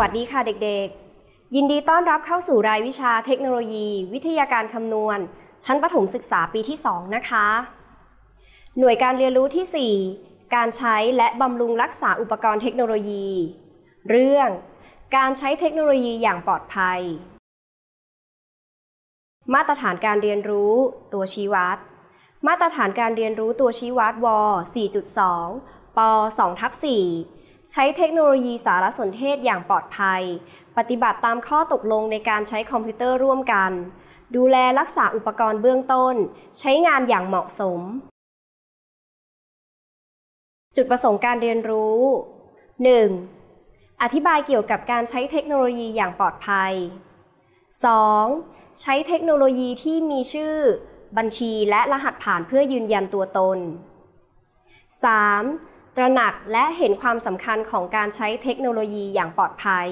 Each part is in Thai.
วัสดีค่ะเด็กๆ ยินดีต้อนรับเข้าสู่รายวิชาเทคโนโลยีวิทยาการคำนวณ ชั้นประถมศึกษาปีที่ 2 นะคะ หน่วยการเรียนรู้ที่ 4 การใช้และบำรุงรักษาอุปกรณ์เทคโนโลยี เรื่อง การใช้เทคโนโลยีอย่างปลอดภัย มาตรฐานการเรียนรู้ตัวชี้วัด มาตรฐานการเรียนรู้ตัวชี้วัดว4.2ป2ทับ4ใช้เทคโนโลยีสารสนเทศอย่างปลอดภัย ปฏิบัติตามข้อตกลงในการใช้คอมพิวเตอร์ร่วมกัน ดูแลรักษาอุปกรณ์เบื้องต้น ใช้งานอย่างเหมาะสม จุดประสงค์การเรียนรู้ 1. อธิบายเกี่ยวกับการใช้เทคโนโลยีอย่างปลอดภัย 2. ใช้เทคโนโลยีที่มีชื่อ บัญชีและรหัสผ่านเพื่อยืนยันตัวตน 3. ตระหนักและเห็นความสำคัญของการใช้เทคโนโลยีอย่างปลอดภัย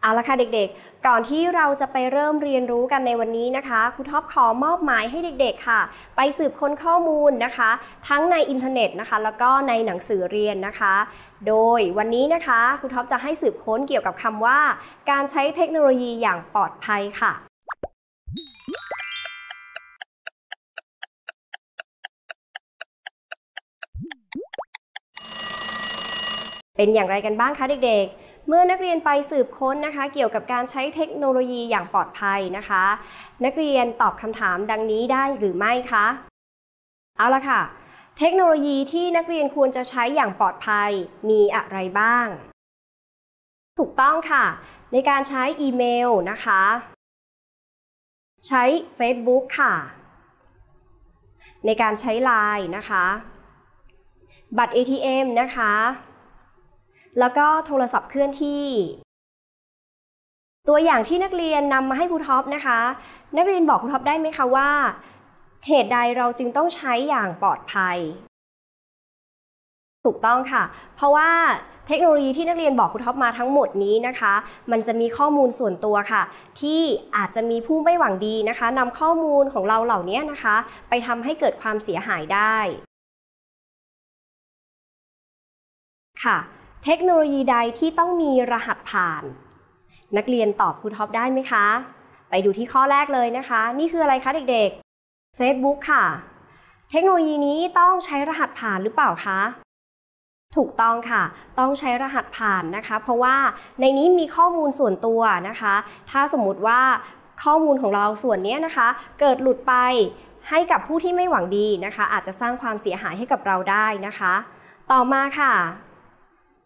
เอาละค่ะเด็กๆ ก่อนที่เราจะไปเริ่มเรียนรู้กันในวันนี้นะคะ ครูท็อปขอมอบหมายให้เด็ก ๆ ค่ะ ไปสืบค้นข้อมูลนะคะ ทั้งในอินเทอร์เน็ตนะคะ แล้วก็ในหนังสือเรียนนะคะ โดยวันนี้นะคะครูท็อปจะให้สืบค้นเกี่ยวกับคำว่า การใช้เทคโนโลยีอย่างปลอดภัยค่ะเป็นอย่างไรกันบ้างคะเด็กๆ เมื่อนักเรียนไปสืบค้นนะคะ เกี่ยวกับการใช้เทคโนโลยีอย่างปลอดภัยนะคะ นักเรียนตอบคำถามดังนี้ได้หรือไม่คะ เอาละค่ะ เทคโนโลยีที่นักเรียนควรจะใช้อย่างปลอดภัยมีอะไรบ้าง ถูกต้องค่ะในการใช้อีเมลนะคะใช้ Facebook ค่ะในการใช้ l ล n e นะคะบัตร ATM นะคะแล้วก็โทรศัพท์เคลื่อนที่ ตัวอย่างที่นักเรียนนำมาให้ครูท็อปนะคะ นักเรียนบอกครูท็อปได้ไหมคะว่าเหตุใดเราจึงต้องใช้อย่างปลอดภัย ถูกต้องค่ะ เพราะว่าเทคโนโลยีที่นักเรียนบอกครูท็อปมาทั้งหมดนี้นะคะ มันจะมีข้อมูลส่วนตัวค่ะที่อาจจะมีผู้ไม่หวังดีนะคะนำข้อมูลของเราเหล่านี้นะคะ ไปทำให้เกิดความเสียหายได้ ค่ะเทคโนโลยีใดที่ต้องมีรหัสผ่าน นักเรียนตอบครูท็อปได้ไหมคะ ไปดูที่ข้อแรกเลยนะคะ นี่คืออะไรคะเด็ก ๆ Facebook ค่ะ เทคโนโลยีนี้ต้องใช้รหัสผ่านหรือเปล่าคะ ถูกต้องค่ะ ต้องใช้รหัสผ่านนะคะ เพราะว่าในนี้มีข้อมูลส่วนตัวนะคะ ถ้าสมมติว่าข้อมูลของเราส่วนนี้นะคะ เกิดหลุดไปให้กับผู้ที่ไม่หวังดีนะคะ อาจจะสร้างความเสียหายให้กับเราได้นะคะ ต่อมาค่ะ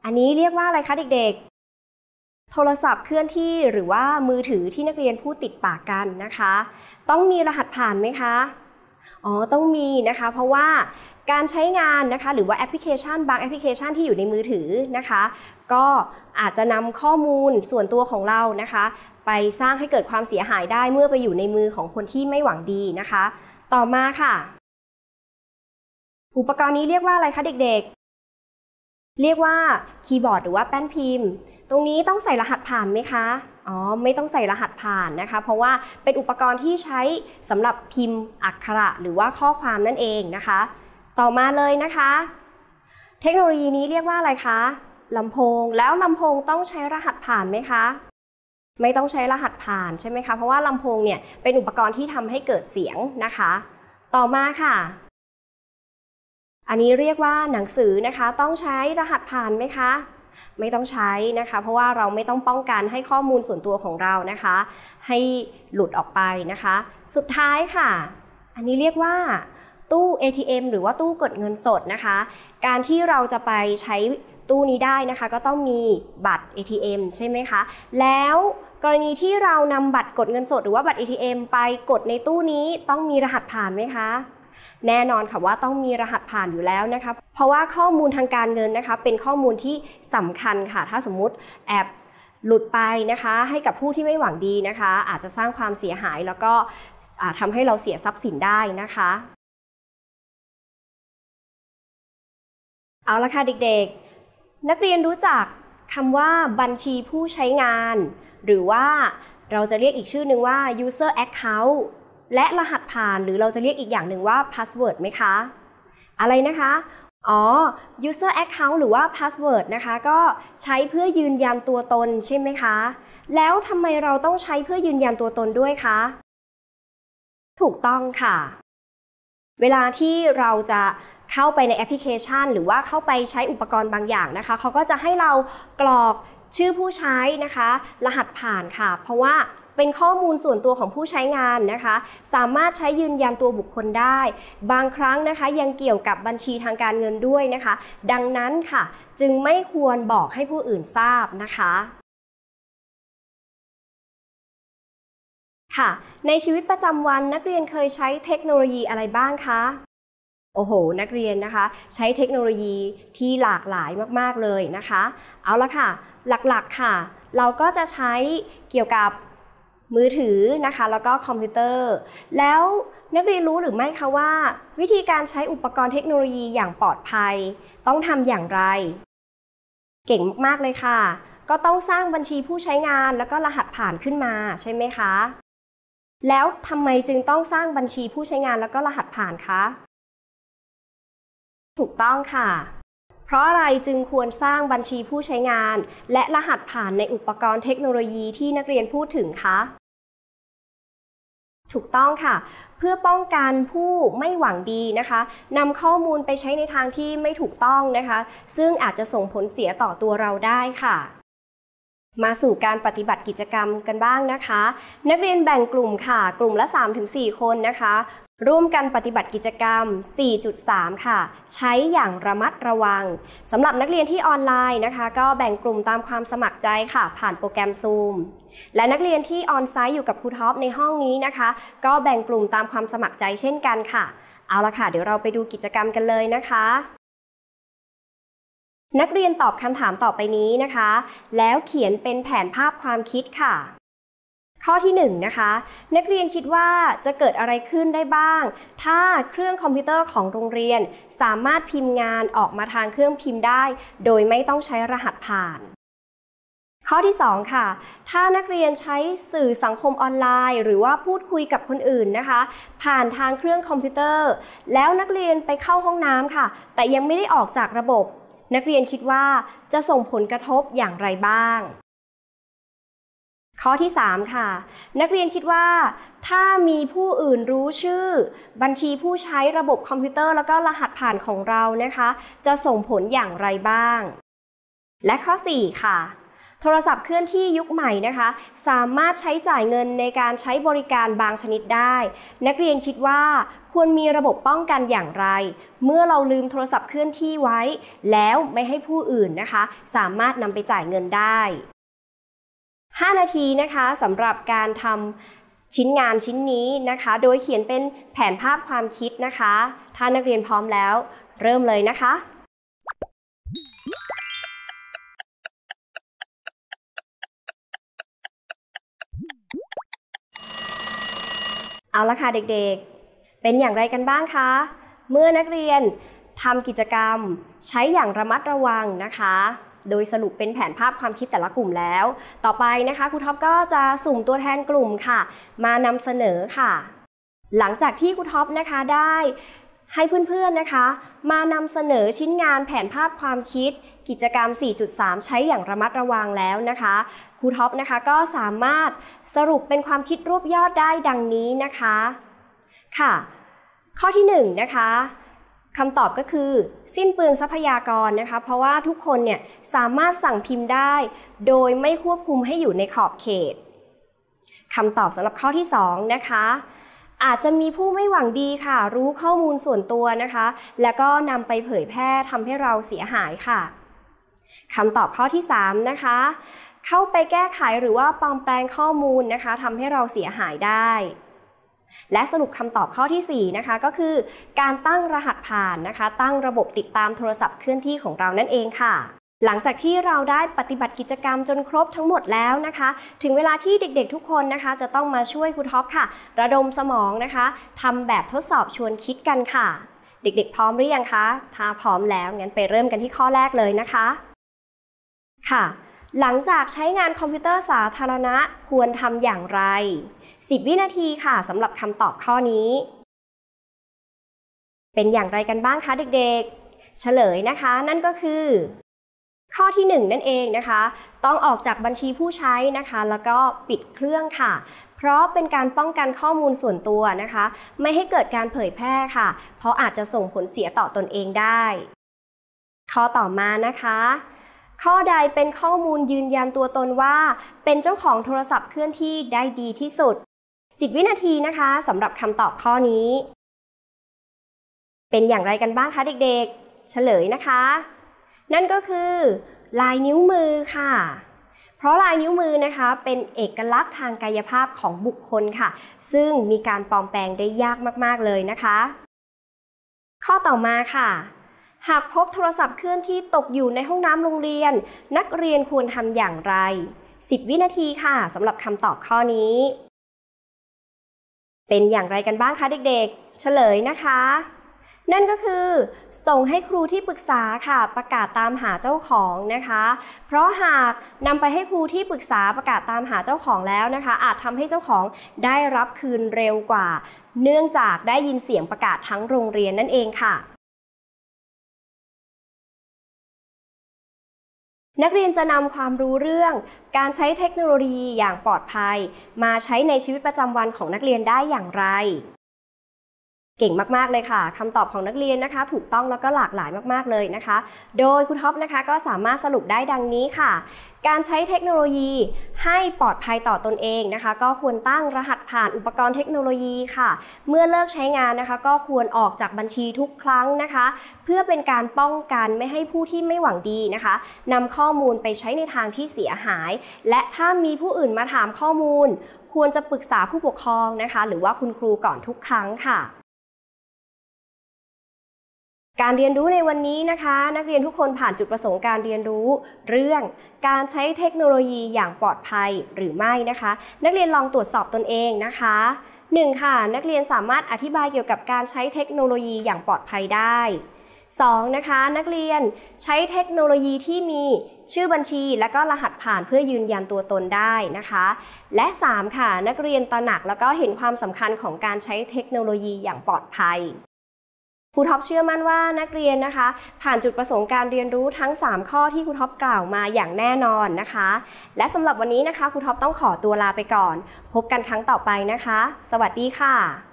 อันนี้เรียกว่าอะไรคะเด็กๆ โทรศัพท์ เคลื่อนที่หรือว่ามือถือที่นักเรียนพูดติดปากกันนะคะ ต้องมีรหัสผ่านไหมคะอ๋อต้องมีนะคะเพราะว่าการใช้งานนะคะหรือว่าแอปพลิเคชันบางแอปพลิเคชันที่อยู่ในมือถือนะคะ ก็อาจจะนำข้อมูลส่วนตัวของเรานะคะ ไปสร้างให้เกิดความเสียหายได้เมื่อไปอยู่ในมือของคนที่ไม่หวังดีนะคะ ต่อมาค่ะ อุปกรณ์นี้เรียกว่าอะไรคะเด็กเรียกว่าคีย์บอร์ดหรือว่าแป้นพิมพ์ ตรงนี้ต้องใส่รหัสผ่านไหมคะอ๋อไม่ต้องใส่รหัสผ่านนะคะ เพราะว่าเป็นอุปกรณ์ที่ใช้สำหรับพิมพ์อักขระหรือว่าข้อความนั่นเองนะคะ ต่อมาเลยนะคะ เทคโนโลยีนี้เรียกว่าอะไรคะลำโพงแล้วลำโพงต้องใช้รหัสผ่านไหมคะไม่ต้องใช้รหัสผ่านใช่ไหมคะเพราะว่าลำโพงเนี่ยเป็นอุปกรณ์ที่ทำให้เกิดเสียงนะคะ ต่อมาค่ะอันนี้เรียกว่าหนังสือนะคะ ต้องใช้รหัสผ่านไหมคะ ไม่ต้องใช้นะคะ เพราะว่าเราไม่ต้องป้องกันให้ข้อมูลส่วนตัวของเรานะคะ ให้หลุดออกไปนะคะ สุดท้ายค่ะ อันนี้เรียกว่าตู้ ATM หรือว่าตู้กดเงินสดนะคะ การที่เราจะไปใช้ตู้นี้ได้นะคะ ก็ต้องมีบัตร ATM ใช่ไหมคะแล้วกรณีที่เรานำบัตรกดเงินสดหรือว่าบัตร ATM ไปกดในตู้นี้ต้องมีรหัสผ่านไหมคะแน่นอนค่ะว่าต้องมีรหัสผ่านอยู่แล้วนะคะ เพราะว่าข้อมูลทางการเงินนะคะเป็นข้อมูลที่สำคัญค่ะ ถ้าสมมุติแอบหลุดไปนะคะให้กับผู้ที่ไม่หวังดีนะคะ อาจจะสร้างความเสียหายแล้วก็ทำให้เราเสียทรัพย์สินได้นะคะ เอาละค่ะเด็กๆ นักเรียนรู้จักคำว่าบัญชีผู้ใช้งาน หรือว่าเราจะเรียกอีกชื่อหนึ่งว่า user account และรหัสผ่านหรือเราจะเรียกอีกอย่างหนึ่งว่า password ไหมคะ อะไรนะคะอ๋อ user account หรือว่า password นะคะ ก็ใช้เพื่อยืนยันตัวตนใช่ไหมคะ แล้วทำไมเราต้องใช้เพื่อยืนยันตัวตนด้วยคะถูกต้องค่ะ เวลาที่เราจะเข้าไปในแอปพลิเคชัน หรือว่าเข้าไปใช้อุปกรณ์บางอย่างนะคะเขาก็จะให้เรากรอกชื่อผู้ใช้นะคะ รหัสผ่านค่ะ เพราะว่าเป็นข้อมูลส่วนตัวของผู้ใช้งานนะคะ สามารถใช้ยืนยันตัวบุคคลได้ บางครั้งนะคะ ยังเกี่ยวกับบัญชีทางการเงินด้วยนะคะ ดังนั้นค่ะจึงไม่ควรบอกให้ผู้อื่นทราบนะคะ ค่ะ ในชีวิตประจำวันนักเรียนเคยใช้เทคโนโลยีอะไรบ้างคะ โอ้โห นักเรียนนะคะใช้เทคโนโลยีที่หลากหลายมากๆเลยนะคะ เอาละค่ะหลักๆค่ะ เราก็จะใช้เกี่ยวกับมือถือนะคะแล้วก็คอมพิวเตอร์ แล้วนักเรียนรู้หรือไม่คะว่า วิธีการใช้อุปกรณ์เทคโนโลยีอย่างปลอดภัย ต้องทำอย่างไร เก่งมากๆเลยค่ะ ก็ต้องสร้างบัญชีผู้ใช้งานแล้วก็รหัสผ่านขึ้นมาใช่ไหมคะ แล้วทำไมจึงต้องสร้างบัญชีผู้ใช้งานแล้วก็รหัสผ่านคะ ถูกต้องค่ะเพราะอะไรจึงควรสร้างบัญชีผู้ใช้งาน และรหัสผ่านในอุปกรณ์เทคโนโลยีที่นักเรียนพูดถึงคะ ถูกต้องค่ะ เพื่อป้องกันผู้ไม่หวังดีนะคะนำข้อมูลไปใช้ในทางที่ไม่ถูกต้องนะคะ ซึ่งอาจจะส่งผลเสียต่อตัวเราได้ค่ะมาสู่การปฏิบัติกิจกรรมกันบ้างนะคะ นักเรียนแบ่งกลุ่มค่ะ กลุ่มละ3-4 คนนะคะ ร่วมกันปฏิบัติกิจกรรม 4.3 ค่ะ ใช้อย่างระมัดระวังสำหรับนักเรียนที่ออนไลน์นะคะ ก็แบ่งกลุ่มตามความสมัครใจค่ะ ผ่านโปรแกรม Zoom และนักเรียนที่ออนไซต์อยู่กับครูท็อปในห้องนี้นะคะ ก็แบ่งกลุ่มตามความสมัครใจเช่นกันค่ะเอาละค่ะเดี๋ยวเราไปดูกิจกรรมกันเลยนะคะนักเรียนตอบคำถามต่อไปนี้นะคะ แล้วเขียนเป็นแผนภาพความคิดค่ะ ข้อที่1นนะคะนักเรียนคิดว่าจะเกิดอะไรขึ้นได้บ้าง ถ้าเครื่องคอมพิวเตอร์ของโรงเรียน สามารถพิมพ์งานออกมาทางเครื่องพิมพ์ได้ โดยไม่ต้องใช้รหัสผ่าน ข้อที่ 2 ค่ะ ถ้านักเรียนใช้สื่อสังคมออนไลน์ หรือว่าพูดคุยกับคนอื่นนะคะ ผ่านทางเครื่องคอมพิวเตอร์ แล้วนักเรียนไปเข้าห้องน้ำค่ะ แต่ยังไม่ได้ออกจากระบบนักเรียนคิดว่าจะส่งผลกระทบอย่างไรบ้าง ข้อที่ 3 ค่ะ นักเรียนคิดว่า ถ้ามีผู้อื่นรู้ชื่อ บัญชีผู้ใช้ระบบคอมพิวเตอร์แล้วก็รหัสผ่านของเรานะคะ จะส่งผลอย่างไรบ้าง และข้อ 4 ค่ะโทรศัพท์เคลื่อนที่ยุคใหม่นะคะ สามารถใช้จ่ายเงินในการใช้บริการบางชนิดได้ นักเรียนคิดว่าควรมีระบบป้องกันอย่างไร เมื่อเราลืมโทรศัพท์เคลื่อนที่ไว้ แล้วไม่ให้ผู้อื่นนะคะ สามารถนำไปจ่ายเงินได้ 5 นาทีนะคะสำหรับการทำชิ้นงานชิ้นนี้นะคะ โดยเขียนเป็นแผนภาพความคิดนะคะ ถ้านักเรียนพร้อมแล้ว เริ่มเลยนะคะเอาละค่ะเด็กๆ เป็นอย่างไรกันบ้างคะ เมื่อนักเรียนทำกิจกรรมใช้อย่างระมัดระวังนะคะ โดยสรุปเป็นแผนภาพความคิดแต่ละกลุ่มแล้ว ต่อไปนะคะครูท็อปก็จะสุ่มตัวแทนกลุ่มค่ะ มานำเสนอค่ะ หลังจากที่ครูท็อปนะคะได้ให้เพื่อนๆนะคะ มานำเสนอชิ้นงานแผนภาพความคิด กิจกรรม 4.3 ใช้อย่างระมัดระวังแล้วนะคะครูท็อปนะคะก็สามารถสรุปเป็นความคิดรวบยอดได้ดังนี้นะคะ ค่ะ ข้อที่1นนะคะคำตอบก็คือ สิ้นเปลืองทรัพยากรนะคะ เพราะว่าทุกคนเนี่ยสามารถสั่งพิมพ์ได้ โดยไม่ควบคุมให้อยู่ในขอบเขตคำตอบสำหรับข้อที่ 2 นะคะอาจจะมีผู้ไม่หวังดีค่ะ รู้ข้อมูลส่วนตัวนะคะ แล้วก็นำไปเผยแพร่ทำให้เราเสียหายค่ะคำตอบข้อที่ 3 นะคะ เข้าไปแก้ไขหรือว่าปลอมแปลงข้อมูลนะคะทำให้เราเสียหายได้ และสรุปคำตอบข้อที่ 4 นะคะ ก็คือการตั้งรหัสผ่านนะคะ ตั้งระบบติดตามโทรศัพท์เคลื่อนที่ของเรานั่นเองค่ะหลังจากที่เราได้ปฏิบัติกิจกรรมจนครบทั้งหมดแล้วนะคะ ถึงเวลาที่เด็กๆทุกคนนะคะ จะต้องมาช่วยครูท็อปค่ะ ระดมสมองนะคะทำแบบทดสอบชวนคิดกันค่ะ เด็กๆพร้อมหรือยังคะถ้าพร้อมแล้วงั้นไปเริ่มกันที่ข้อแรกเลยนะคะ ค่ะ หลังจากใช้งานคอมพิวเตอร์สาธารณะควรทำอย่างไร 10 วินาทีค่ะสำหรับคำตอบข้อนี้เป็นอย่างไรกันบ้างคะเด็กๆ เฉลยนะคะ นั่นก็คือข้อที่ 1 นั่นเองนะคะ ต้องออกจากบัญชีผู้ใช้นะคะ แล้วก็ปิดเครื่องค่ะ เพราะเป็นการป้องกันข้อมูลส่วนตัวนะคะ ไม่ให้เกิดการเผยแพร่ค่ะ เพราะอาจจะส่งผลเสียต่อตนเองได้ ข้อต่อมานะคะ ข้อใดเป็นข้อมูลยืนยันตัวตนว่า เป็นเจ้าของโทรศัพท์เคลื่อนที่ได้ดีที่สุด 10 วินาทีนะคะสำหรับคำตอบข้อนี้ เป็นอย่างไรกันบ้างคะเด็กๆ เฉลยนะคะนั่นก็คือ ลายนิ้วมือค่ะ เพราะลายนิ้วมือนะคะ เป็นเอกลักษณ์ทางกายภาพของบุคคลค่ะ ซึ่งมีการปลอมแปลงได้ยากมาก ๆ เลยนะคะ ข้อต่อมาค่ะ หากพบโทรศัพท์เคลื่อนที่ตกอยู่ในห้องน้ำโรงเรียน นักเรียนควรทำอย่างไร 10 วินาทีค่ะสำหรับคำตอบข้อนี้ เป็นอย่างไรกันบ้างคะเด็ก ๆ เฉลยนะคะนั่นก็คือ ส่งให้ครูที่ปรึกษาค่ะ ประกาศตามหาเจ้าของนะคะ เพราะหากนำไปให้ครูที่ปรึกษาประกาศตามหาเจ้าของแล้วนะคะอาจทำให้เจ้าของได้รับคืนเร็วกว่า เนื่องจากได้ยินเสียงประกาศทั้งโรงเรียนนั่นเองค่ะ นักเรียนจะนำความรู้เรื่องการใช้เทคโนโลยีอย่างปลอดภัย มาใช้ในชีวิตประจำวันของนักเรียนได้อย่างไรเก่งมากๆ เลยค่ะ คำตอบของนักเรียนนะคะ ถูกต้องแล้วก็หลากหลายมาก ๆ เลยนะคะ โดยคุณท็อปนะคะก็สามารถสรุปได้ดังนี้ค่ะ การใช้เทคโนโลยีให้ปลอดภัยต่อตนเองนะคะก็ควรตั้งรหัสผ่านอุปกรณ์เทคโนโลยีค่ะ เมื่อเลิกใช้งานนะคะ ก็ควรออกจากบัญชีทุกครั้งนะคะ เพื่อเป็นการป้องกันไม่ให้ผู้ที่ไม่หวังดีนะคะนำข้อมูลไปใช้ในทางที่เสียหาย และถ้ามีผู้อื่นมาถามข้อมูล ควรจะปรึกษาผู้ปกครองนะคะ หรือว่าคุณครูก่อนทุกครั้งค่ะการเรียนรู้ในวันนี้นะคะ นักเรียนทุกคนผ่านจุดประสงค์การเรียนรู้ เรื่องการใช้เทคโนโลยีอย่างปลอดภัยหรือไม่นะคะ นักเรียนลองตรวจสอบตนเองนะคะ 1. ค่ะนักเรียนสามารถอธิบายเกี่ยวกับการใช้เทคโนโลยีอย่างปลอดภัยได้ 2. นะคะนักเรียนใช้เทคโนโลยีที่มีชื่อบัญชี และก็รหัสผ่านเพื่อยืนยันตัวตนได้นะคะ และ 3. ค่ะ นักเรียนตระหนักแล้วก็เห็นความสำคัญของการใช้เทคโนโลยีอย่างปลอดภัยครูท็อปเชื่อมั่นว่านักเรียนนะคะ ผ่านจุดประสงค์การเรียนรู้ทั้ง 3 ข้อที่ครูท็อปกล่าวมาอย่างแน่นอนนะคะ และสำหรับวันนี้นะคะครูท็อปต้องขอตัวลาไปก่อน พบกันครั้งต่อไปนะคะ สวัสดีค่ะ